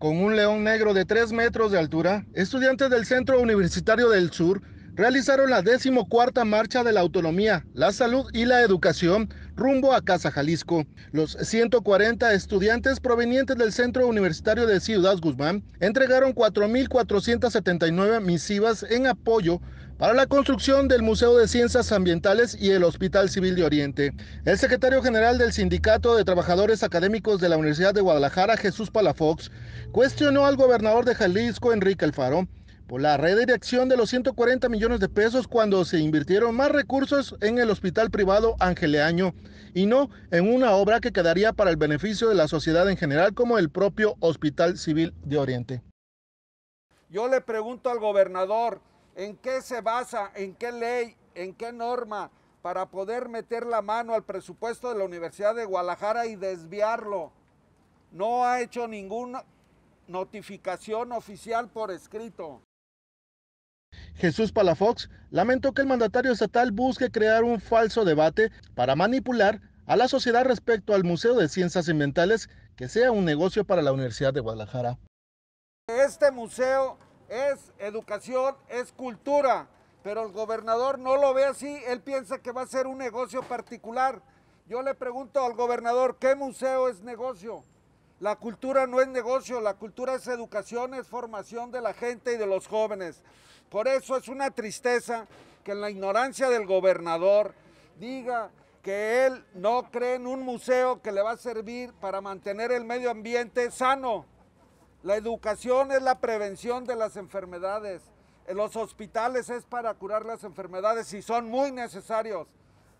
con un león negro de 3 metros de altura, estudiantes del Centro Universitario del Sur realizaron la decimocuarta marcha de la autonomía, la salud y la educación rumbo a Casa Jalisco. Los 140 estudiantes provenientes del Centro Universitario de Ciudad Guzmán entregaron 4.479 misivas en apoyo para la construcción del Museo de Ciencias Ambientales y el Hospital Civil de Oriente. El secretario general del Sindicato de Trabajadores Académicos de la Universidad de Guadalajara, Jesús Palafox, cuestionó al gobernador de Jalisco, Enrique Alfaro, por la redirección de los 140 millones de pesos cuando se invirtieron más recursos en el hospital privado Angeleaño y no en una obra que quedaría para el beneficio de la sociedad en general como el propio Hospital Civil de Oriente. Yo le pregunto al gobernador, ¿En qué se basa? ¿En qué ley? ¿En qué norma? Para poder meter la mano al presupuesto de la Universidad de Guadalajara y desviarlo. No ha hecho ninguna notificación oficial por escrito. Jesús Palafox lamentó que el mandatario estatal busque crear un falso debate para manipular a la sociedad respecto al Museo de Ciencias Ambientales que sea un negocio para la Universidad de Guadalajara. Este museo es educación, es cultura, pero el gobernador no lo ve así, él piensa que va a ser un negocio particular. Yo le pregunto al gobernador, ¿qué museo es negocio? La cultura no es negocio, la cultura es educación, es formación de la gente y de los jóvenes. Por eso es una tristeza que en la ignorancia del gobernador diga que él no cree en un museo que le va a servir para mantener el medio ambiente sano. La educación es la prevención de las enfermedades. En los hospitales es para curar las enfermedades y son muy necesarios.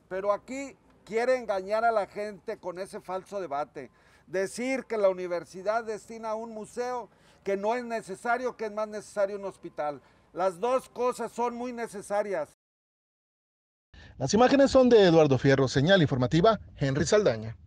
Pero aquí quiere engañar a la gente con ese falso debate. Decir que la universidad destina a un museo que no es necesario, que es más necesario un hospital. Las dos cosas son muy necesarias. Las imágenes son de Eduardo Fierro, señal informativa, Henry Saldaña.